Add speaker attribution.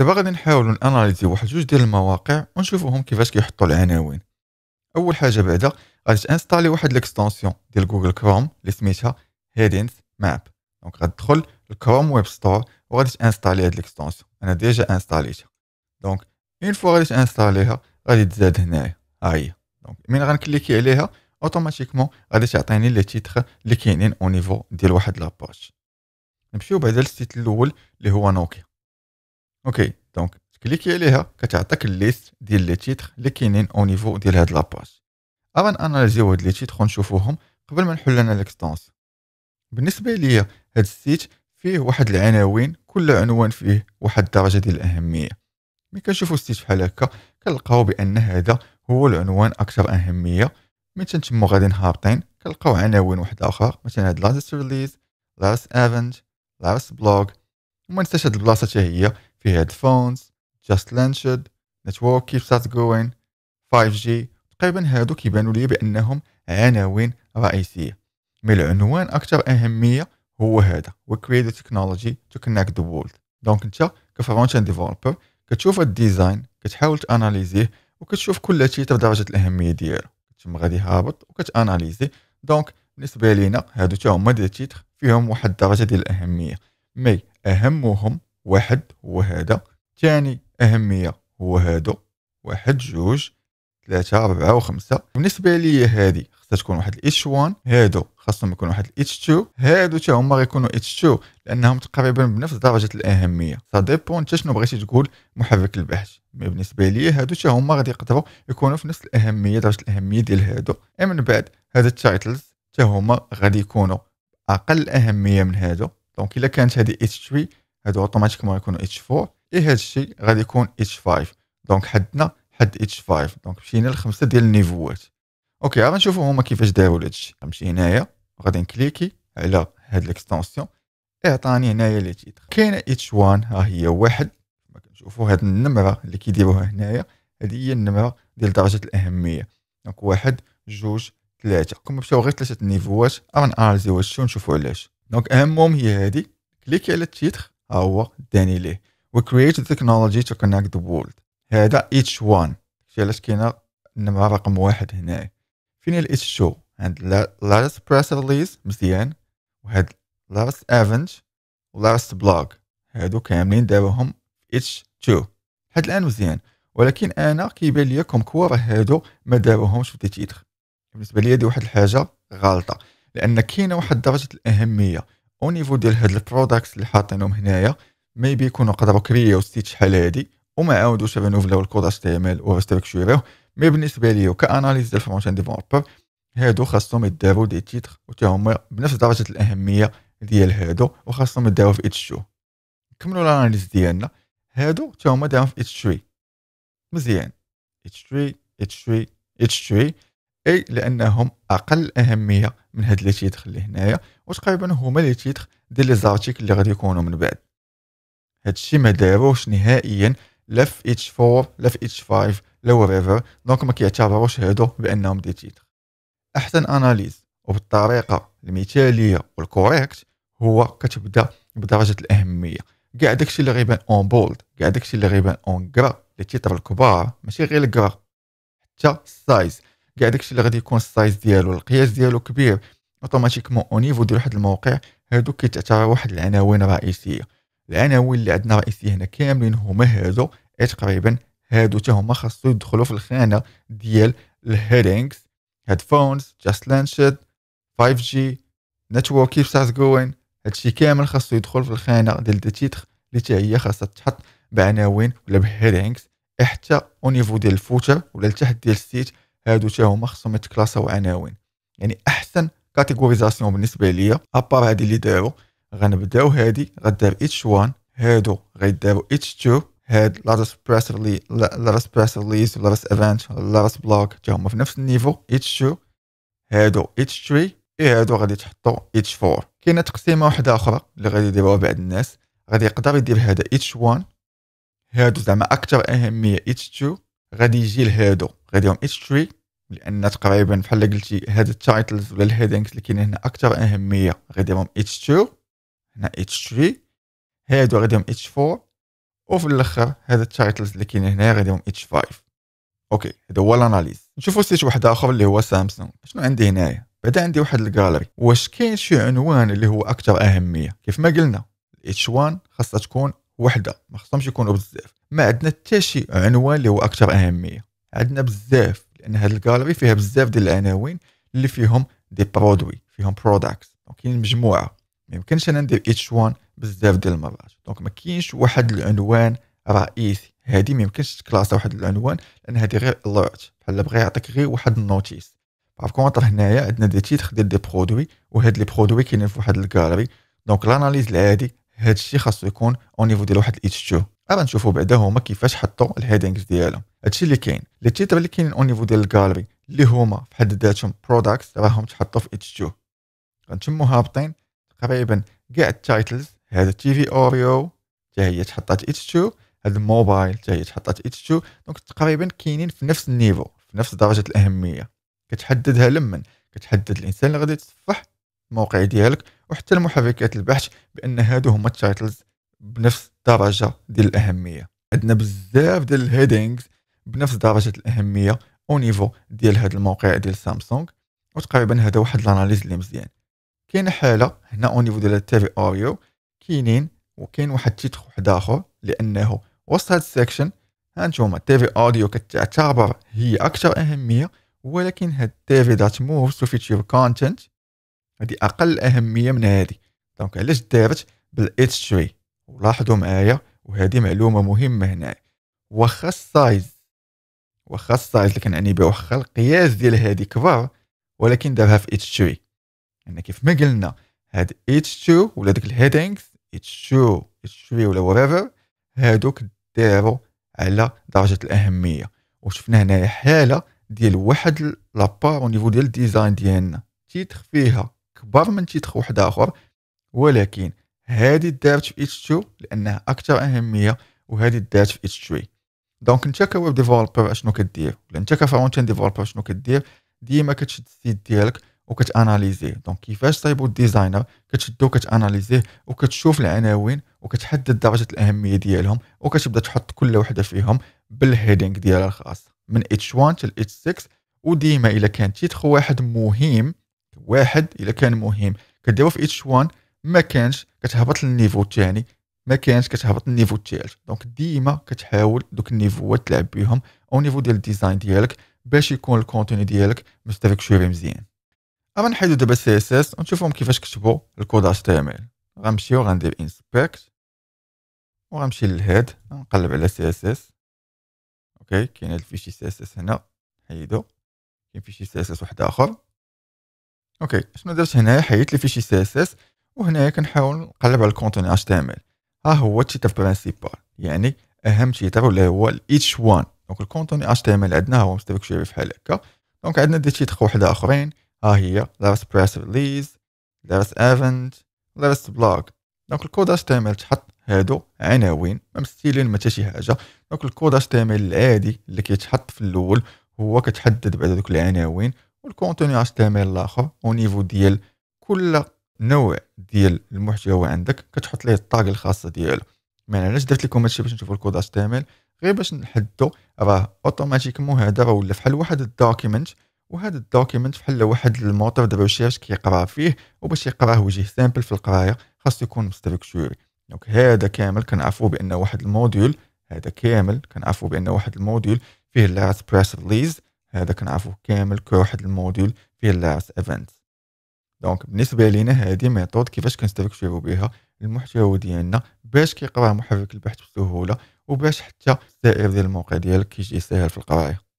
Speaker 1: دابا غادي نحاولوا ناناليزي واحد جوج ديال المواقع ونشوفوهم كيفاش كيحطوا العناوين اول حاجه بعدا غادي تانسطالي واحد ليكستونسيون ديال جوجل كروم اللي سميتها هيدينز ماب دونك غادخل الكروم ويب ستور وغادي تانسطالي هاد ليكستونسيون انا ديجا انستاليتها دونك اون فوا غادي تانسطاليها غادي تزاد هنايا ها هي دونك من غنكليكي عليها اوتوماتيكمون غادي تعطيني لي تيتر اللي كاينين او نيفو ديال واحد لاباج نمشيو بعدا للسيت الاول اللي هو نوكيا اوكي دونك تكليكي عليها كتعطيك الليست ديال لي تيتر اللي كاينين او نيفو ديال هاد لاباج افان اناليزيو هاد لي تيتر ونشوفوهم قبل ما نحل انا ليكستونس بالنسبه ليا هاد السيت فيه واحد العناوين كل عنوان فيه واحد الدرجه ديال الاهميه ملي كنشوفو السيت بحال هكا كنلقاو بان هذا هو العنوان اكثر اهميه من تنتمو غاديين هابطين كنلقاو عناوين واحد اخر مثلا هاد لاست ريليز لاست ايفنت لاست بلوغ وما ننساش هاد البلاصه حتى هي في هيدفونز جاست لانشد نتورك كيف ستارت جوين 5G تقريبا هادو كيبانوا لي بانهم عناوين رئيسيه مي العنوان اكثر اهميه هو هذا وي كريت تكنولوجي تو كونكت ذا وورلد دونك انت كفرونت اند ديفلوبر كتشوف الديزاين كتحاول تاناليزيه وكتشوف كل شيء حتى بدرجه الاهميه ديالو تما غادي هابط وكتاناليزي دونك بالنسبه لينا هادو حتى هما دي تيتر فيهم واحد الدرجه ديال الاهميه مي اهمهم واحد هو هذا ثاني أهمية هو هادو واحد جوج ثلاثة أربعة وخمسة بالنسبة لي هذه خاصها تكون واحد الاتش 1 هادو خاصهم يكونوا واحد الاتش 2 هادو تا هما غيكونوا اتش 2 لأنهم تقريبا بنفس درجة الأهمية سا ديبون تا شنو بغيتي تقول محرك البحث مي بالنسبة لي هادو تا هما غادي يقدروا يكونوا في نفس الأهمية درجة الأهمية ديال هادو أي من بعد هاد التايتلز تا هما غادي يكونوا أقل أهمية من هادو دونك إلا كانت هادي اتش 3 هادو اوتوماتيكمون يكونوا اتش 4 اي هاد الشيء غادي يكون اتش 5 دونك حدنا حد اتش 5 دونك مشينا لخمسه ديال النيفوات اوكي غادي نشوفو هما كيفاش هاد هادشي غنمشي هنايا غادي نكليكي على هاد الاكستنسيون اعطاني هنايا لي تيتر كاينه اتش 1 ها هي واحد كما كنشوفوا هاد النمره اللي كيديروها هنايا هادي هي النمره ديال درجه الاهميه دونك واحد جوج ثلاثه كون مشاو غير ثلاثه النيفوات غنعرزيو هادشي ونشوفو علاش دونك اهمهم هي هادي كليكي على التيتر هو داني ليه وكرييت تكنولوجي تو كونكت ذا وورلد هذا اتش 1 شي علاش كاينه النمره رقم واحد هنايا فين الاتش 2 عند لارس بريس ريليز مزيان وهاد لارس ايفنت ولارس بلوك هادو كاملين داروهم اتش 2 حد الان مزيان ولكن انا كيبان ليا كوم راه هادو ما داروهمش في تيتر بالنسبه ليا دي واحد الحاجه غالطه لان كاينه واحد درجه الاهميه او نيفو ديال هاد البروداكت اللي حاطينهم هنايا ميبي يكونوا قدروا كرياو ستيت شحال هادي وما عاودوش رينوفلاو الكود اش تي ام ال وريستركتوريوه مي بالنسبه ليا كاناليز ديال فرونت اند ديفلوبر هادو خاصهم يداروا دي تيتر وتا هما بنفس درجه الاهميه ديال هادو وخاصهم يداروا في اتش 2 نكملوا الاناليز ديالنا هادو تا هما دايرين في اتش 3 مزيان اتش 3 اتش 3 اتش 3 اي لانهم اقل اهميه من هاد لي تيتغ اللي هنايا وتقريبا هما لي تيتغ ديال لي زارتيكل اللي غادي يكونوا من بعد هادشي ما داروش نهائيا لا في اتش 4 لا في اتش 5 لا وريفر دونك ما كيعتبروش هادو بانهم دي تيتغ احسن اناليز وبالطريقه المثاليه والكوريكت هو كتبدا بدرجه الاهميه كاع داكشي اللي غيبان اون بولد كاع داكشي اللي غيبان اون كرا لي تيتر الكبار ماشي غير الكرا حتى السايز كاع داكشي اللي غادي يكون السايز ديالو القياس ديالو كبير اوتوماتيكمون او نيفو ديال واحد الموقع هادو كيتعتبر واحد العناوين رئيسيه العناوين اللي عندنا رئيسيه هنا كاملين هما هادو اي تقريبا هادو حتى هما خاصو يدخلوا في الخانه ديال الهيدينغز هيدفونز جاست لانشد 5G نتورك كيف ستارت جوين هادشي كامل خاصو يدخل في الخانه ديال دي تيتر اللي حتى هي خاصها تحط بعناوين ولا بهيدينغز إيه حتى او نيفو ديال الفوتر ولا لتحت ديال السيت هادو حتى هما خصهم يتكلاصاو عناوين يعني احسن كاتيغوريزاسيون بالنسبه ليا ابار هادي اللي دارو غنبداو هادي غدار اتش 1 هادو غيدارو اتش 2 هاد لارس بريس ريلي لارس بريس ريليز لارس ايفنت لارس بلوك تا هما في نفس النيفو اتش 2 هادو اتش 3 اي هادو غادي تحطو اتش 4 كاينه تقسيمه وحده اخرى اللي غادي يديروها بعض الناس غادي يقدر يدير هذا اتش 1 هادو زعما اكثر اهميه اتش 2 غادي يجي لهادو غادي يوم اتش تري لان تقريبا بحال قلتي هاد التايتلز ولا الهيدينغز اللي كاينين هنا اكثر اهميه غادي يوم اتش 2 هنا اتش 3 هادو غادي يوم اتش 4 وفي الاخر هاد التايتلز اللي كاينين هنا غادي يوم اتش 5 اوكي هذا هو الاناليز نشوفوا سيت واحد اخر اللي هو سامسونج شنو عندي هنايا بعدا عندي واحد الجالري واش كاين شي عنوان اللي هو اكثر اهميه كيف ما قلنا الاتش 1 خاصها تكون وحده ما خصهمش يكونوا بزاف ما عندنا حتى شي عنوان اللي هو اكثر اهميه عندنا بزاف لان هذه الكالري فيها بزاف ديال العناوين اللي فيهم دي برودوي فيهم بروداكتس دونك كاين مجموعه ما يمكنش انا ندير اتش وان بزاف ديال المرات دونك ما كاينش واحد العنوان رئيسي هذه ما يمكنش تكلاسا واحد العنوان لان هذه غير اليرت بحال بغا يعطيك غير واحد النوتيس باغ كونتر هنايا عندنا دي تيتر ديال دي برودوي وهاد لي برودوي كاينين في واحد الكالري دونك لاناليز العادي هذا الشيء خاصو يكون او نيفو ديال واحد الاتش 2 ابا نشوفوا بعدا هما كيفاش حطوا الهيدينغز ديالهم هادشي اللي كاين لي تيتر اللي كاينين او نيفو ديال الجالري اللي هما في حد ذاتهم برودكتس راهم تحطوا في اتش 2 غنتمو هابطين تقريبا كاع التايتلز هذا تي في اوريو حتى هي تحطات اتش 2 هاد الموبايل حتى هي تحطات اتش 2 دونك تقريبا كاينين في نفس النيفو في نفس درجه الاهميه كتحددها لمن كتحدد الانسان اللي غادي يتصفح الموقع ديالك وحتى المحركات البحث بان هادو هما التايتلز بنفس الدرجه ديال الاهميه عندنا بزاف ديال الهيدينغز بنفس درجه الاهميه او نيفو ديال هذا الموقع ديال سامسونج وتقريبا هذا واحد الاناليز اللي مزيان كاين حاله هنا او نيفو ديال التافي اوريو كاينين وكاين واحد تيتر واحد اخر لانه وسط السيكشن السكشن هانتوما تيفي اوديو كتعتبر هي اكثر اهميه ولكن هاد تيفي دات موفز فيتشر كونتنت هذه اقل اهميه من هذه دونك علاش دارت بالاتش تري ولاحظوا معايا وهذه معلومه مهمه هنا واخا السايز واخا السايز اللي كنعني به واخا القياس ديال هذه كبار ولكن دارها في اتش 3 يعني كيف ما قلنا هاد اتش 2 ولا ديك الهيدينغز اتش 2 اتش 3 ولا وريفر هادوك داروا على درجه الاهميه وشفنا هنايا حاله ديال واحد لابار او نيفو ديال الديزاين ديالنا فيها كبار من تيتخ واحد اخر ولكن هادي دارت في اتش 2 لانها اكثر اهميه وهادي دارت في اتش 3 دونك انت كويب ديفلوبر اشنو كدير ولا انت كفرونت اند ديفلوبر شنو كدير ديما كتشد السيت ديالك وكتاناليزيه دونك كيفاش طيبو الديزاينر كتشدو كتاناليزيه وكتشوف العناوين وكتحدد درجه الاهميه ديالهم وكتبدا تحط كل وحده فيهم بالهيدينغ ديالها الخاص من اتش 1 حتى اتش 6 وديما الا كان تيتخ واحد مهم واحد الا كان مهم كديرو في اتش 1 ما كانش كتهبط للنيفو الثاني ما كانش كتهبط للنيفو الثالث دونك ديما كتحاول دوك النيفوات تلعب بهم او نيفو ديال الديزاين ديالك باش يكون الكونتوني ديالك شويه مزيان اما نحيدو دابا سي اس اس ونشوفهم كيفاش كتبوا الكود اتش تي ام ال غنمشيو غندير انسبكت وغنمشي للهيد نقلب على سي اس اس اوكي كاين هاد الفيشي سي اس اس هنا نحيدو كاين فيشي سي اس اس واحد اخر اوكي شنو درت هنايا حيدت لي فيشي سي اس اس وهنايا كنحاول نقلب على الكونتوني اتش تي ام ال ها هو التيتر برينسيبال يعني اهم تيتر اللي هو الاتش 1 دونك الكونتوني اتش تي ام ال عندنا هو مستبك شويه بحال هكا دونك عندنا دي تيتر وحده اخرين ها هي لارس بريس ريليز لارس ايفنت لارس بلوك دونك الكود اتش تي ام ال تحط هادو عناوين ما مستيلين ما حتى شي حاجه دونك الكود اتش تي ام ال العادي اللي كيتحط في الاول هو كتحدد بعد دوك العناوين والكونتوني HTML الاخر او نيفو ديال كل نوع ديال المحتوى عندك كتحط ليه الطاق الخاصه ديالو يعني علاش درت لكم هادشي باش نشوفوا الكود HTML غير باش نحدو راه اوتوماتيكمون هذا راه ولا فحال واحد الدوكيمنت وهذا الدوكيمنت فحال واحد الموتور دابا واش باش كيقرا فيه وباش يقراه وجه سامبل في القرايه خاصو يكون مستركتوري دونك هذا كامل كنعرفوا بان واحد الموديول هذا كامل كنعرفوا بان واحد الموديول فيه الراسبريس ريليز هذا كنعرفوه كامل كواحد الموديول فيه اللاست ايفنت دونك بالنسبه لينا هذه ميثود كيفاش كنستكشفوا بها المحتوى ديالنا باش كيقرا محرك البحث بسهوله وباش حتى السائر ديال الموقع ديالك كيجي ساهل في القرايه